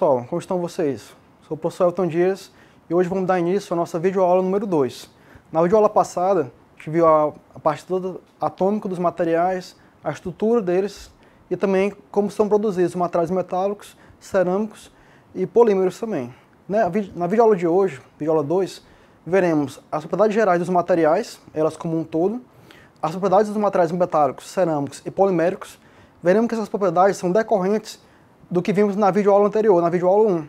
pessoal, como estão vocês? Sou o professor Elton Dias e hoje vamos dar início à nossa videoaula número 2. Na videoaula passada, a gente viu a, a parte toda atômica dos materiais, a estrutura deles e também como são produzidos materiais metálicos, cerâmicos e polímeros também. Na, né, na videoaula de hoje, videoaula 2, veremos as propriedades gerais dos materiais, elas como um todo, as propriedades dos materiais metálicos, cerâmicos e poliméricos, veremos que essas propriedades são decorrentes do que vimos na videoaula anterior, na videoaula 1.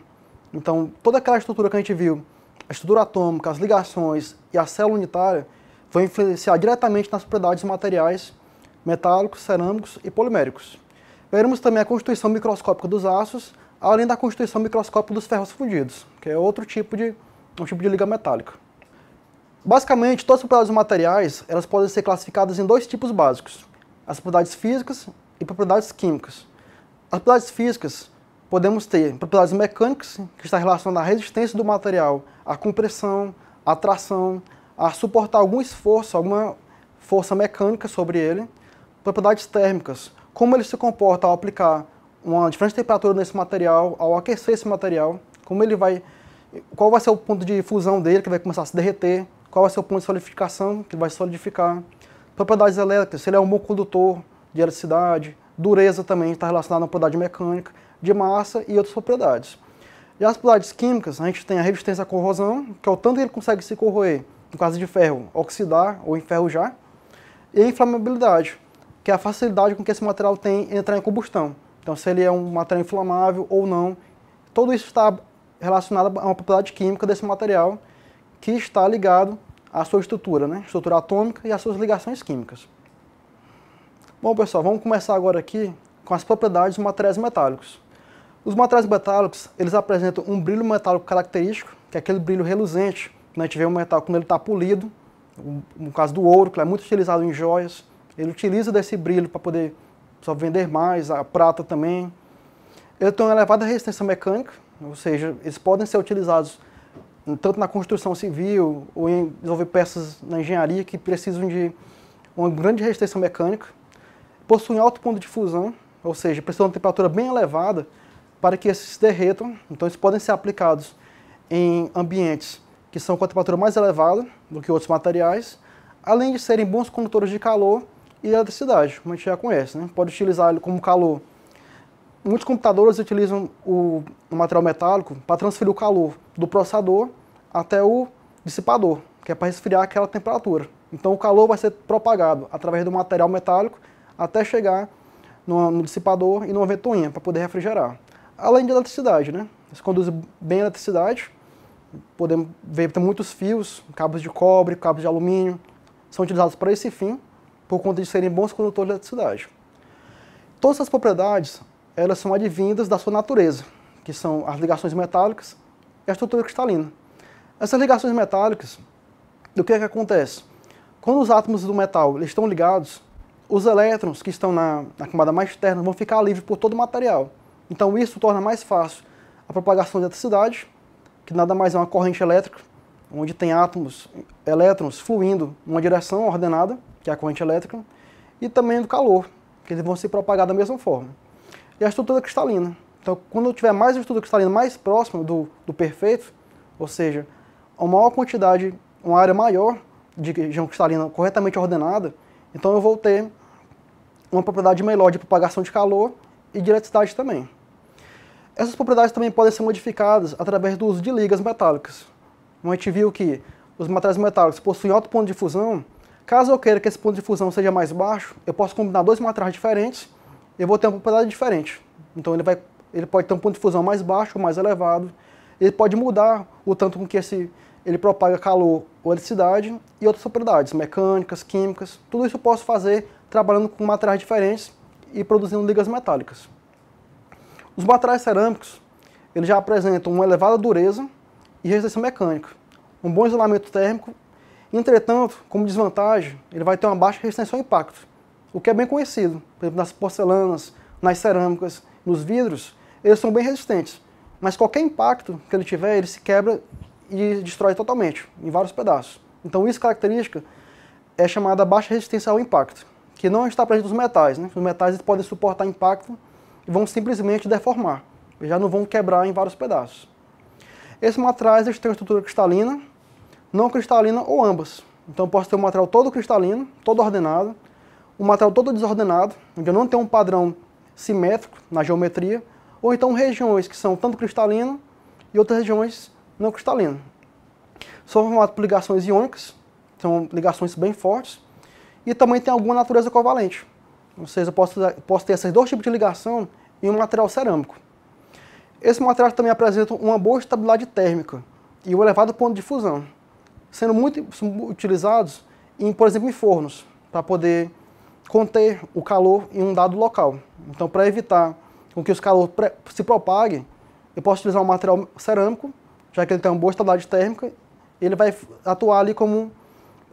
Então, toda aquela estrutura que a gente viu, a estrutura atômica, as ligações e a célula unitária, vão influenciar diretamente nas propriedades materiais metálicos, cerâmicos e poliméricos. Veremos também a constituição microscópica dos aços, além da constituição microscópica dos ferros fundidos, que é outro tipo de, um tipo de liga metálica. Basicamente, todas as propriedades dos materiais elas podem ser classificadas em dois tipos básicos, as propriedades físicas e propriedades químicas. Propriedades físicas podemos ter propriedades mecânicas, que está relacionada à resistência do material, à compressão, à tração, a suportar algum esforço, alguma força mecânica sobre ele. Propriedades térmicas, como ele se comporta ao aplicar uma diferente temperatura nesse material, ao aquecer esse material, como ele vai, qual vai ser o ponto de fusão dele, que vai começar a se derreter, qual vai ser o ponto de solidificação, que vai solidificar. Propriedades elétricas, se ele é um bom condutor de eletricidade, Dureza também está relacionada à propriedade mecânica de massa e outras propriedades. E as propriedades químicas, a gente tem a resistência à corrosão, que é o tanto que ele consegue se corroer, no caso de ferro, oxidar ou enferrujar, e a inflamabilidade, que é a facilidade com que esse material tem entrar em combustão. Então, se ele é um material inflamável ou não, tudo isso está relacionado a uma propriedade química desse material que está ligado à sua estrutura, né? estrutura atômica e às suas ligações químicas. Bom, pessoal, vamos começar agora aqui com as propriedades dos materiais metálicos. Os materiais metálicos, eles apresentam um brilho metálico característico, que é aquele brilho reluzente, quando né? a gente vê um metal quando ele está polido, no caso do ouro, que é muito utilizado em joias, ele utiliza desse brilho para poder só vender mais, a prata também. Ele tem uma elevada resistência mecânica, ou seja, eles podem ser utilizados tanto na construção civil ou em desenvolver peças na engenharia que precisam de uma grande resistência mecânica possuem alto ponto de fusão, ou seja, precisam de temperatura bem elevada para que esses se derretam. Então, eles podem ser aplicados em ambientes que são com a temperatura mais elevada do que outros materiais, além de serem bons condutores de calor e eletricidade, como a gente já conhece. Né? Pode utilizar ele como calor. Muitos computadores utilizam o, o material metálico para transferir o calor do processador até o dissipador, que é para resfriar aquela temperatura. Então o calor vai ser propagado através do material metálico até chegar no, no dissipador e numa ventoinha para poder refrigerar. Além de eletricidade, né? Isso conduz bem a eletricidade. Podemos ver que tem muitos fios, cabos de cobre, cabos de alumínio, são utilizados para esse fim, por conta de serem bons condutores de eletricidade. Todas essas propriedades, elas são advindas da sua natureza, que são as ligações metálicas e a estrutura cristalina. Essas ligações metálicas, o que é que acontece? Quando os átomos do metal estão ligados, os elétrons que estão na, na camada mais externa vão ficar livres por todo o material. Então isso torna mais fácil a propagação de eletricidade, que nada mais é uma corrente elétrica, onde tem átomos, elétrons fluindo numa direção ordenada, que é a corrente elétrica, e também do calor, que eles vão se propagar da mesma forma. E a estrutura cristalina. Então, quando eu tiver mais estrutura cristalina mais próxima do, do perfeito, ou seja, uma maior quantidade, uma área maior de região cristalina corretamente ordenada, então eu vou ter uma propriedade melhor de propagação de calor e de eletricidade também. Essas propriedades também podem ser modificadas através do uso de ligas metálicas. Como então, a gente viu que os materiais metálicos possuem alto ponto de fusão, caso eu queira que esse ponto de fusão seja mais baixo, eu posso combinar dois materiais diferentes e eu vou ter uma propriedade diferente. Então ele, vai, ele pode ter um ponto de fusão mais baixo ou mais elevado, ele pode mudar o tanto com que esse, ele propaga calor ou eletricidade e outras propriedades mecânicas, químicas, tudo isso eu posso fazer trabalhando com materiais diferentes e produzindo ligas metálicas. Os materiais cerâmicos eles já apresentam uma elevada dureza e resistência mecânica, um bom isolamento térmico, entretanto, como desvantagem, ele vai ter uma baixa resistência ao impacto, o que é bem conhecido, por exemplo, nas porcelanas, nas cerâmicas, nos vidros, eles são bem resistentes, mas qualquer impacto que ele tiver, ele se quebra e destrói totalmente, em vários pedaços. Então, isso característica é chamada baixa resistência ao impacto que não está presente nos metais. Né? Os metais eles podem suportar impacto e vão simplesmente deformar, já não vão quebrar em vários pedaços. Esses materiais eles têm uma estrutura cristalina, não cristalina ou ambas. Então eu posso ter um material todo cristalino, todo ordenado, um material todo desordenado, onde eu não tenho um padrão simétrico na geometria, ou então regiões que são tanto cristalino e outras regiões não cristalino. São formadas por ligações iônicas, são ligações bem fortes, e também tem alguma natureza covalente. Ou seja, eu posso, posso ter esses dois tipos de ligação em um material cerâmico. Esse material também apresenta uma boa estabilidade térmica e um elevado ponto de fusão, sendo muito utilizados, em, por exemplo, em fornos, para poder conter o calor em um dado local. Então, para evitar com que os calor se propaguem, eu posso utilizar um material cerâmico, já que ele tem uma boa estabilidade térmica, ele vai atuar ali como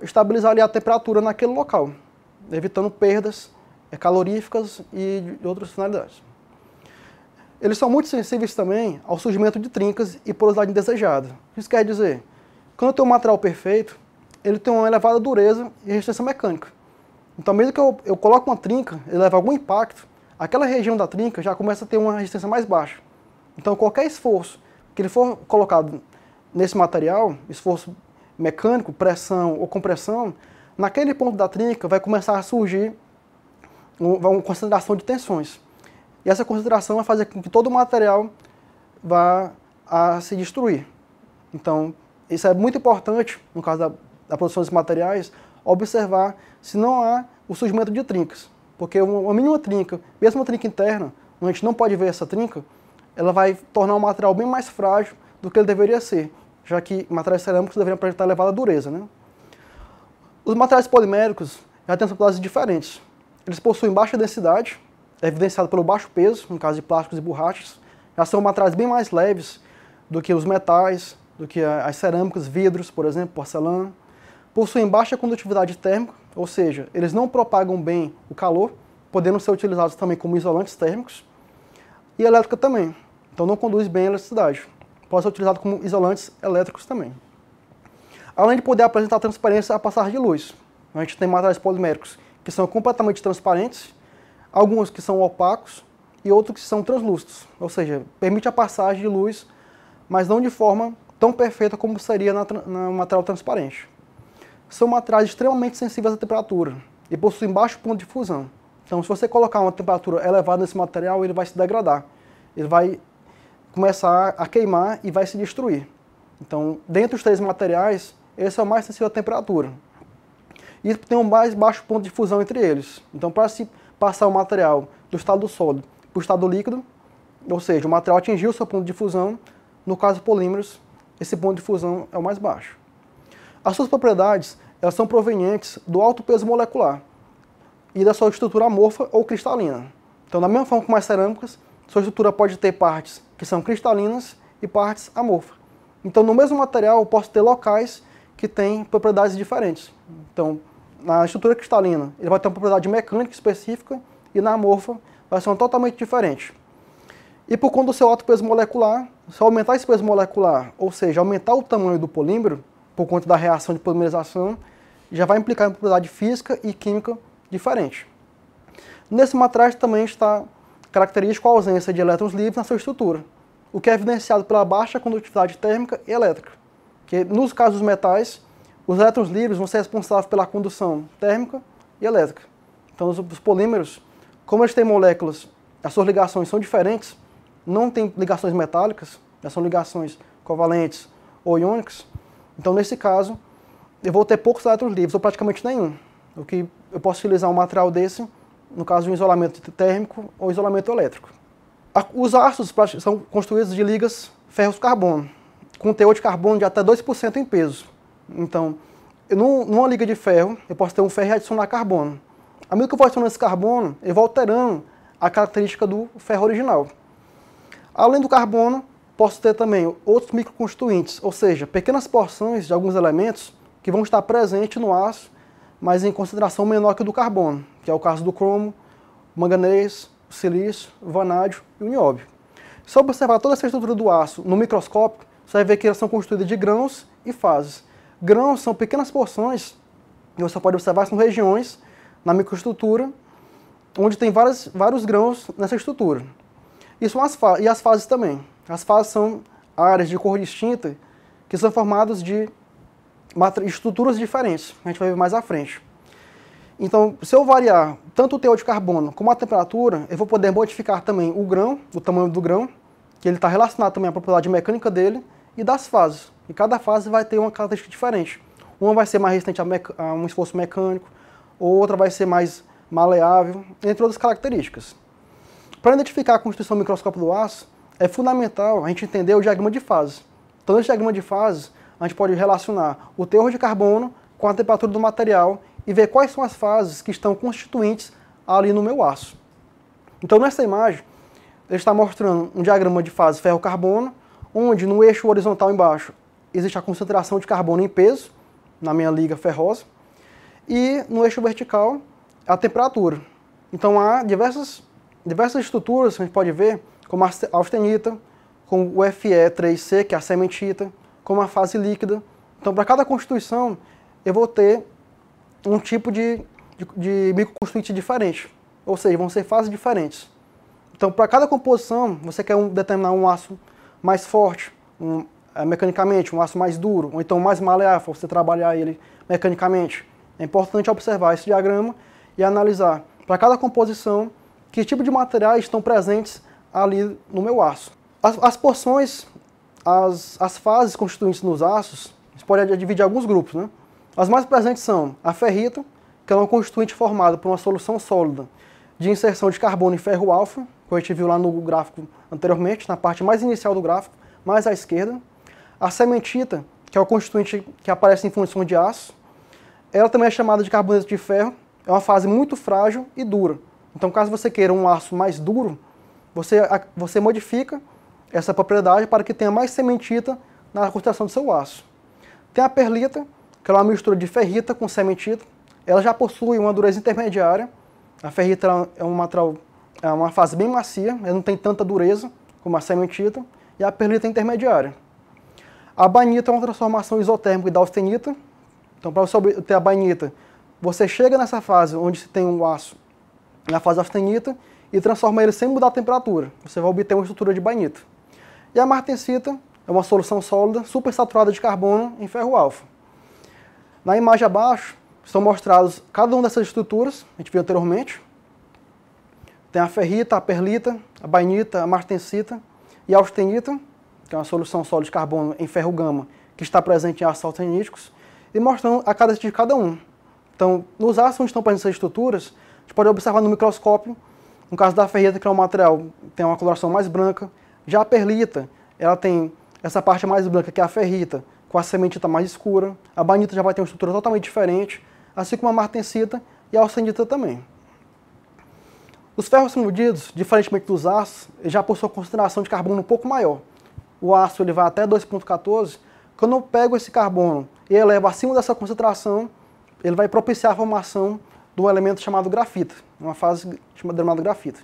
estabilizar ali a temperatura naquele local, evitando perdas caloríficas e de outras finalidades. Eles são muito sensíveis também ao surgimento de trincas e porosidade indesejada. Isso quer dizer, quando eu tenho um material perfeito, ele tem uma elevada dureza e resistência mecânica. Então, mesmo que eu, eu coloque uma trinca, ele leve algum impacto, aquela região da trinca já começa a ter uma resistência mais baixa. Então, qualquer esforço que ele for colocado nesse material, esforço mecânico, pressão ou compressão, naquele ponto da trinca vai começar a surgir uma concentração de tensões. E essa concentração vai fazer com que todo o material vá a se destruir. Então, isso é muito importante, no caso da, da produção desses materiais, observar se não há o surgimento de trincas. Porque uma, uma mínima trinca, mesmo uma trinca interna, onde a gente não pode ver essa trinca, ela vai tornar o material bem mais frágil do que ele deveria ser já que materiais cerâmicos deveriam apresentar elevada dureza. Né? Os materiais poliméricos já têm propriedades diferentes. Eles possuem baixa densidade, é evidenciado pelo baixo peso, no caso de plásticos e borrachas, já são materiais bem mais leves do que os metais, do que as cerâmicas, vidros, por exemplo, porcelana. Possuem baixa condutividade térmica, ou seja, eles não propagam bem o calor, podendo ser utilizados também como isolantes térmicos. E elétrica também, então não conduz bem a eletricidade pode ser utilizado como isolantes elétricos também. Além de poder apresentar transparência a passar de luz, a gente tem materiais poliméricos que são completamente transparentes, alguns que são opacos e outros que são translúcidos, ou seja, permite a passagem de luz, mas não de forma tão perfeita como seria no na material transparente. São materiais extremamente sensíveis à temperatura e possuem baixo ponto de fusão. Então, se você colocar uma temperatura elevada nesse material, ele vai se degradar. Ele vai começar a queimar e vai se destruir. Então, dentre os três materiais, esse é o mais sensível à temperatura. E tem um mais baixo ponto de fusão entre eles. Então, para se passar o material do estado sólido para o estado líquido, ou seja, o material atingiu o seu ponto de fusão, no caso polímeros, esse ponto de fusão é o mais baixo. As suas propriedades elas são provenientes do alto peso molecular e da sua estrutura amorfa ou cristalina. Então, da mesma forma que mais cerâmicas, sua estrutura pode ter partes que são cristalinas e partes amorfas. Então, no mesmo material, eu posso ter locais que têm propriedades diferentes. Então, na estrutura cristalina, ele vai ter uma propriedade mecânica específica e na amorfa vai ser uma totalmente diferente. E por conta do seu alto peso molecular, se aumentar esse peso molecular, ou seja, aumentar o tamanho do polímero, por conta da reação de polimerização, já vai implicar em propriedade física e química diferente. Nesse matraz também está característico a ausência de elétrons livres na sua estrutura, o que é evidenciado pela baixa condutividade térmica e elétrica. Que nos casos dos metais, os elétrons livres vão ser responsáveis pela condução térmica e elétrica. Então, os polímeros, como eles têm moléculas, as suas ligações são diferentes, não têm ligações metálicas, né, são ligações covalentes ou iônicas. Então, nesse caso, eu vou ter poucos elétrons livres, ou praticamente nenhum. O que eu posso utilizar um material desse no caso de um isolamento térmico ou isolamento elétrico. Os aços são construídos de ligas ferros-carbono, com teor de carbono de até 2% em peso. Então, numa liga de ferro, eu posso ter um ferro e adicionar carbono. A medida que eu vou adicionando esse carbono, eu vou alterando a característica do ferro original. Além do carbono, posso ter também outros microconstituintes, ou seja, pequenas porções de alguns elementos que vão estar presentes no aço, mas em concentração menor que o do carbono que é o caso do cromo, manganês, silício, vanádio e o nióbio. Se observar toda essa estrutura do aço no microscópio, você vai ver que elas são construídas de grãos e fases. Grãos são pequenas porções, e você pode observar que são regiões na microestrutura, onde tem várias, vários grãos nessa estrutura. Isso as e as fases também. As fases são áreas de cor distinta que são formadas de estruturas diferentes. A gente vai ver mais à frente. Então, se eu variar tanto o teor de carbono como a temperatura, eu vou poder modificar também o grão, o tamanho do grão, que ele está relacionado também à propriedade mecânica dele, e das fases. E cada fase vai ter uma característica diferente. Uma vai ser mais resistente a, um esforço mecânico, outra vai ser mais maleável, entre outras características. Para identificar a constituição do microscópio do aço, é fundamental a gente entender o diagrama de fases. Então, nesse diagrama de fases, a gente pode relacionar o teor de carbono com a temperatura do material e ver quais são as fases que estão constituintes ali no meu aço. Então, nessa imagem, ele está mostrando um diagrama de fase ferro-carbono, onde no eixo horizontal embaixo existe a concentração de carbono em peso, na minha liga ferrosa, e no eixo vertical a temperatura. Então há diversas, diversas estruturas que a gente pode ver, como a austenita, como o FE3C, que é a cementita, como a fase líquida. Então para cada constituição eu vou ter um tipo de, de, de microconstituinte diferente. Ou seja, vão ser fases diferentes. Então, para cada composição, você quer um, determinar um aço mais forte, um, é, mecanicamente, um aço mais duro, ou então mais maleável, você trabalhar ele mecanicamente. É importante observar esse diagrama e analisar para cada composição que tipo de materiais estão presentes ali no meu aço. As, as porções, as, as fases constituintes nos aços, você pode dividir em alguns grupos, né? As mais presentes são a ferrita, que é um constituinte formado por uma solução sólida de inserção de carbono em ferro alfa, que a gente viu lá no gráfico anteriormente, na parte mais inicial do gráfico, mais à esquerda. A cementita, que é o constituinte que aparece em função de aço. Ela também é chamada de carboneto de ferro, é uma fase muito frágil e dura. Então, caso você queira um aço mais duro, você, você modifica essa propriedade para que tenha mais cementita na construção do seu aço. Tem a perlita, que é uma mistura de ferrita com cementita. Ela já possui uma dureza intermediária. A ferrita é é uma fase bem macia, ela não tem tanta dureza como a cementita, e a perlita é intermediária. A banita é uma transformação isotérmica da austenita. Então, para você obter a banita, você chega nessa fase onde se tem um aço na fase austenita e transforma ele sem mudar a temperatura. Você vai obter uma estrutura de banita. E a martensita é uma solução sólida, supersaturada de carbono em ferro alfa. Na imagem abaixo estão mostrados cada uma dessas estruturas, a gente viu anteriormente. Tem a ferrita, a perlita, a bainita, a martensita e a austenita, que é uma solução sólida de carbono em ferro gama, que está presente em assaltos alterníticos, e mostrando a cadência de cada um. Então, nos aços onde estão presentes essas estruturas, a gente pode observar no microscópio, no caso da ferrita, que é um material tem uma coloração mais branca, já a perlita, ela tem essa parte mais branca, que é a ferrita, com a semente está mais escura. A banita já vai ter uma estrutura totalmente diferente, assim como a martensita e a alcendita também. Os ferros fundidos, diferentemente dos aços, já possuem uma concentração de carbono um pouco maior. O aço ele vai até 2.14. Quando eu pego esse carbono e elevo acima dessa concentração, ele vai propiciar a formação de um elemento chamado grafito, uma fase chamada grafito.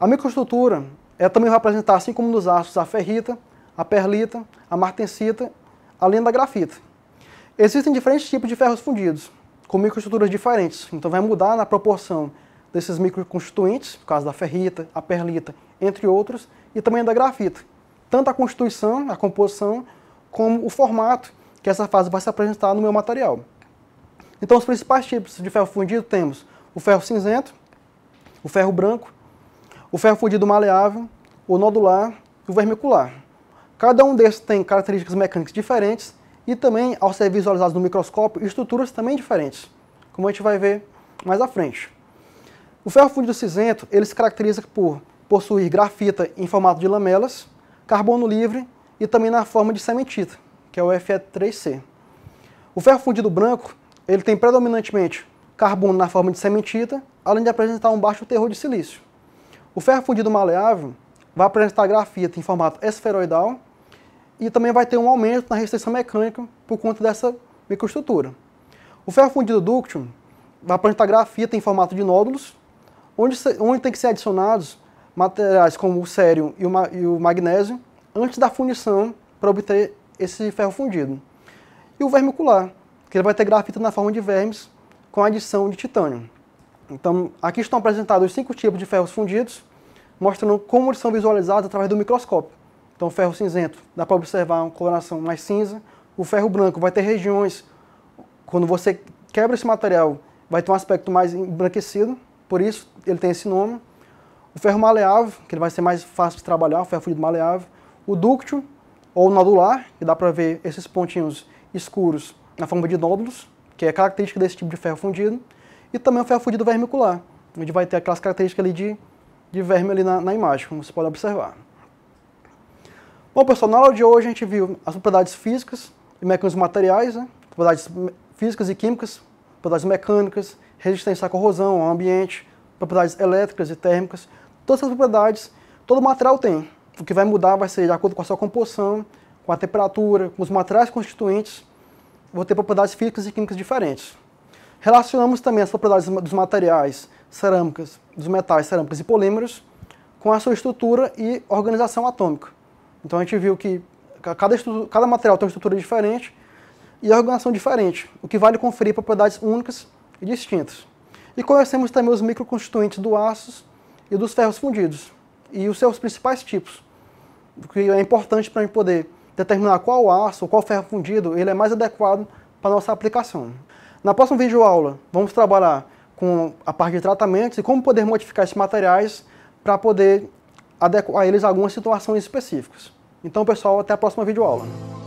A microestrutura ela é também vai apresentar, assim como nos aços, a ferrita, a perlita, a martensita além da grafita, Existem diferentes tipos de ferros fundidos, com microestruturas diferentes, então vai mudar na proporção desses microconstituintes, por caso da ferrita, a perlita, entre outros, e também da grafita. Tanto a constituição, a composição, como o formato que essa fase vai se apresentar no meu material. Então, os principais tipos de ferro fundido temos o ferro cinzento, o ferro branco, o ferro fundido maleável, o nodular e o vermicular. Cada um desses tem características mecânicas diferentes e também, ao ser visualizados no microscópio, estruturas também diferentes, como a gente vai ver mais à frente. O ferro fundido cinzento ele se caracteriza por possuir grafita em formato de lamelas, carbono livre e também na forma de cementita, que é o Fe3C. O ferro fundido branco ele tem predominantemente carbono na forma de cementita, além de apresentar um baixo teor de silício. O ferro fundido maleável vai apresentar grafita em formato esferoidal e também vai ter um aumento na resistência mecânica por conta dessa microestrutura. O ferro fundido ductil, apresentar grafita tem formato de nódulos, onde, onde tem que ser adicionados materiais como o sério e o, e o magnésio antes da fundição para obter esse ferro fundido. E o vermicular, que ele vai ter grafita na forma de vermes com adição de titânio. Então, aqui estão apresentados os cinco tipos de ferros fundidos, mostrando como eles são visualizados através do microscópio. Então, ferro cinzento, dá para observar uma coloração mais cinza. O ferro branco vai ter regiões, quando você quebra esse material, vai ter um aspecto mais embranquecido, por isso ele tem esse nome. O ferro maleável, que ele vai ser mais fácil de trabalhar, o ferro fundido maleável. O dúctil, ou nodular, que dá para ver esses pontinhos escuros na forma de nódulos, que é característica desse tipo de ferro fundido. E também o ferro fundido vermicular, onde vai ter aquelas características ali de, de verme ali na, na imagem, como você pode observar. Bom, pessoal, na aula de hoje a gente viu as propriedades físicas e mecanismos materiais, né? propriedades físicas e químicas, propriedades mecânicas, resistência à corrosão, ao ambiente, propriedades elétricas e térmicas. Todas essas propriedades, todo material tem. O que vai mudar vai ser de acordo com a sua composição, com a temperatura, com os materiais constituintes, vão ter propriedades físicas e químicas diferentes. Relacionamos também as propriedades dos materiais, cerâmicas, dos metais, cerâmicas e polímeros, com a sua estrutura e organização atômica. Então a gente viu que cada, cada material tem uma estrutura diferente e organização diferente, o que vale conferir propriedades únicas e distintas. E conhecemos também os microconstituintes do aço e dos ferros fundidos, e os seus principais tipos, o que é importante para a gente poder determinar qual aço ou qual ferro fundido ele é mais adequado para a nossa aplicação. Na próxima videoaula, vamos trabalhar com a parte de tratamentos e como poder modificar esses materiais para poder adequar a eles algumas situações específicas. Então, pessoal, até a próxima videoaula.